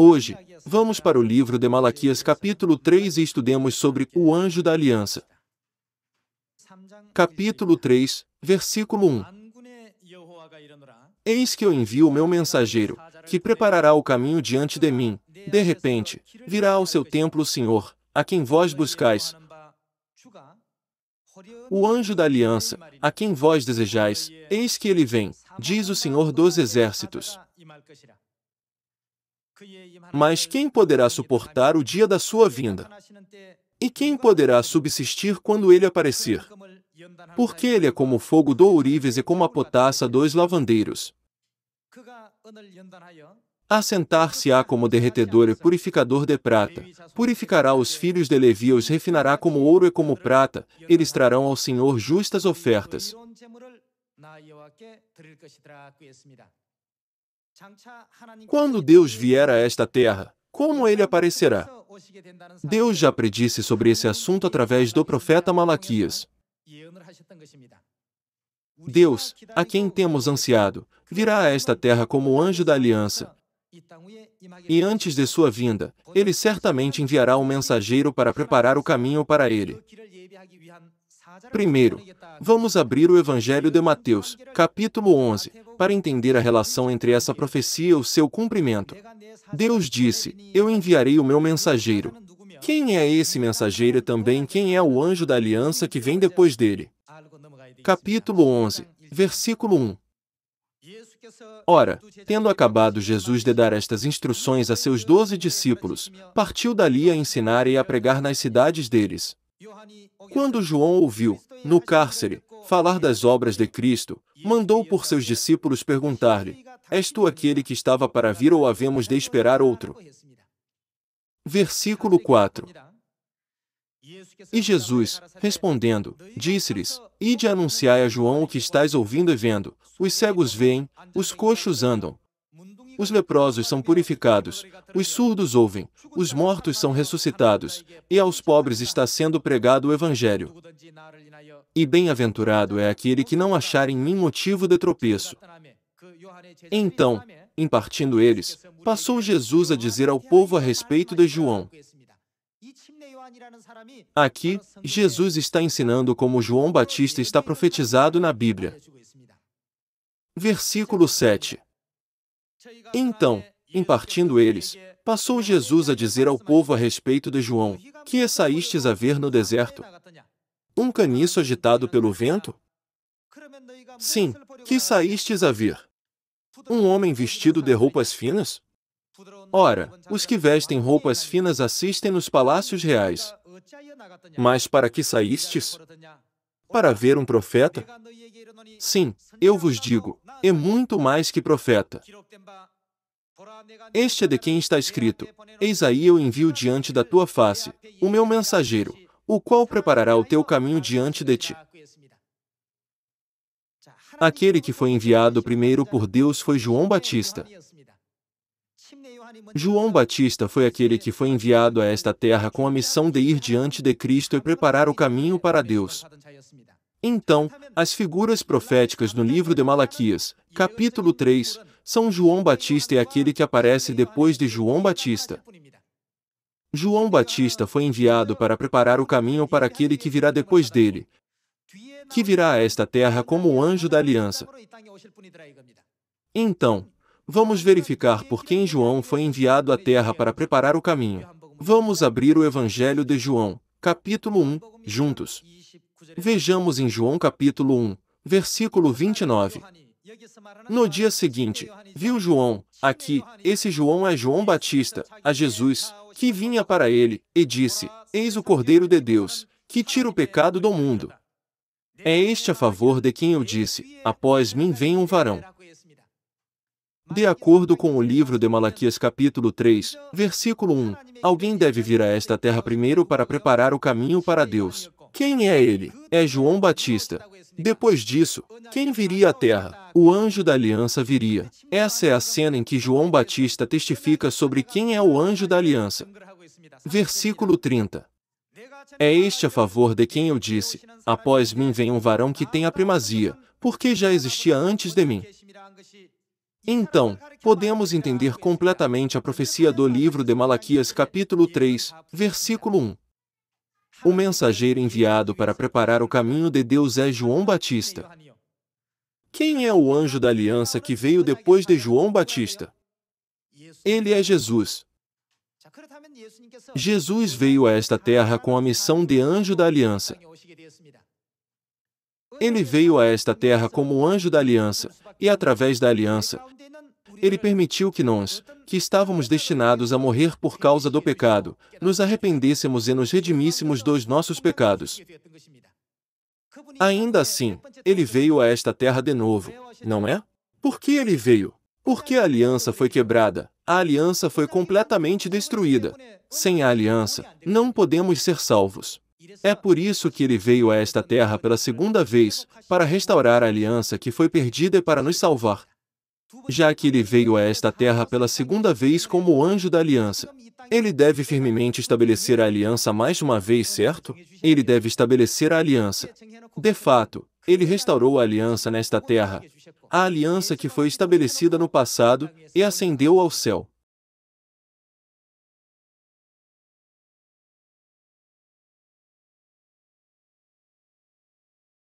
Hoje, vamos para o livro de Malaquias, capítulo 3, e estudemos sobre o anjo da aliança. Capítulo 3, versículo 1. Eis que eu envio o meu mensageiro, que preparará o caminho diante de mim. De repente, virá ao seu templo o Senhor, a quem vós buscais, o anjo da aliança, a quem vós desejais, eis que ele vem, diz o Senhor dos exércitos. Mas quem poderá suportar o dia da sua vinda? E quem poderá subsistir quando ele aparecer? Porque ele é como o fogo do ourives e como a potassa dos lavandeiros. Assentar-se-á como derretedor e purificador de prata. Purificará os filhos de Levi e os refinará como ouro e como prata. Eles trarão ao Senhor justas ofertas. Quando Deus vier a esta terra, como ele aparecerá? Deus já predisse sobre esse assunto através do profeta Malaquias. Deus, a quem temos ansiado, virá a esta terra como o anjo da aliança. E antes de sua vinda, ele certamente enviará um mensageiro para preparar o caminho para ele. Primeiro, vamos abrir o Evangelho de Mateus, capítulo 11, para entender a relação entre essa profecia e o seu cumprimento. Deus disse: Eu enviarei o meu mensageiro. Quem é esse mensageiro e também quem é o anjo da aliança que vem depois dele? Capítulo 11, versículo 1. Ora, tendo acabado Jesus de dar estas instruções a seus doze discípulos, partiu dali a ensinar e a pregar nas cidades deles. Quando João ouviu, no cárcere, falar das obras de Cristo, mandou por seus discípulos perguntar-lhe: És tu aquele que estava para vir ou havemos de esperar outro? Versículo 4. E Jesus, respondendo, disse-lhes: Ide anunciai a João o que estás ouvindo e vendo: os cegos veem, os coxos andam, os leprosos são purificados, os surdos ouvem, os mortos são ressuscitados, e aos pobres está sendo pregado o Evangelho. E bem-aventurado é aquele que não achar em mim motivo de tropeço. Então, impartindo eles, passou Jesus a dizer ao povo a respeito de João. Aqui, Jesus está ensinando como João Batista está profetizado na Bíblia. Versículo 7 então, impartindo eles, passou Jesus a dizer ao povo a respeito de João: Que é saístes a ver no deserto? Um caniço agitado pelo vento? Sim, que saístes a ver? Um homem vestido de roupas finas? Ora, os que vestem roupas finas assistem nos palácios reais. Mas para que saístes? para ver um profeta? Sim, eu vos digo, é muito mais que profeta. Este é de quem está escrito: Eis aí eu envio diante da tua face o meu mensageiro, o qual preparará o teu caminho diante de ti. Aquele que foi enviado primeiro por Deus foi João Batista. João Batista foi aquele que foi enviado a esta terra com a missão de ir diante de Cristo e preparar o caminho para Deus. Então, as figuras proféticas no livro de Malaquias, capítulo 3, São João Batista e aquele que aparece depois de João Batista. João Batista foi enviado para preparar o caminho para aquele que virá depois dele, que virá a esta terra como o anjo da aliança. Então, Vamos verificar por quem João foi enviado à terra para preparar o caminho. Vamos abrir o Evangelho de João, capítulo 1, juntos. Vejamos em João capítulo 1, versículo 29. No dia seguinte, viu João, aqui, esse João é João Batista, a Jesus, que vinha para ele, e disse: Eis o Cordeiro de Deus, que tira o pecado do mundo. É este a favor de quem eu disse: Após mim vem um varão, de acordo com o livro de Malaquias, capítulo 3, versículo 1, alguém deve vir a esta terra primeiro para preparar o caminho para Deus. Quem é ele? É João Batista. Depois disso, quem viria à terra? O anjo da aliança viria. Essa é a cena em que João Batista testifica sobre quem é o anjo da aliança. Versículo 30. É este a favor de quem eu disse: Após mim vem um varão que tem a primazia, porque já existia antes de mim. Então, podemos entender completamente a profecia do livro de Malaquias, capítulo 3, versículo 1. O mensageiro enviado para preparar o caminho de Deus é João Batista. Quem é o anjo da aliança que veio depois de João Batista? Ele é Jesus. Jesus veio a esta terra com a missão de anjo da aliança. Ele veio a esta terra como o anjo da aliança, e através da aliança, ele permitiu que nós, que estávamos destinados a morrer por causa do pecado, nos arrependêssemos e nos redimíssemos dos nossos pecados. Ainda assim, ele veio a esta terra de novo, não é? Por que ele veio? Porque a aliança foi quebrada, a aliança foi completamente destruída. Sem a aliança, não podemos ser salvos. É por isso que ele veio a esta terra pela segunda vez, para restaurar a aliança que foi perdida e para nos salvar. Já que ele veio a esta terra pela segunda vez como o anjo da aliança, ele deve firmemente estabelecer a aliança mais uma vez, certo? Ele deve estabelecer a aliança. De fato, ele restaurou a aliança nesta terra, a aliança que foi estabelecida no passado, e ascendeu ao céu.